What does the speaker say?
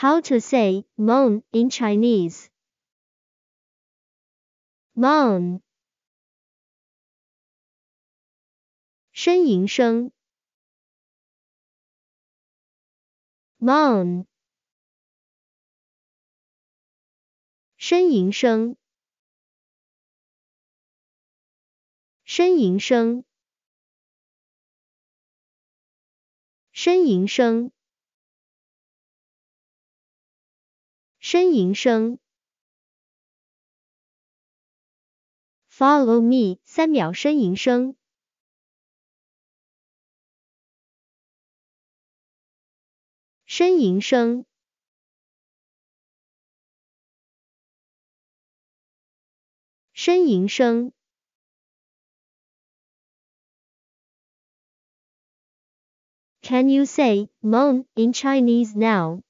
How to say "moan" in Chinese? Moan. Moan. 呻吟声.呻吟声. Moon. 呻吟声。Moan。呻吟声。呻吟声。呻吟声。呻吟声。Follow me，三秒呻吟声。呻吟声。呻吟声。Can you say moan in Chinese now?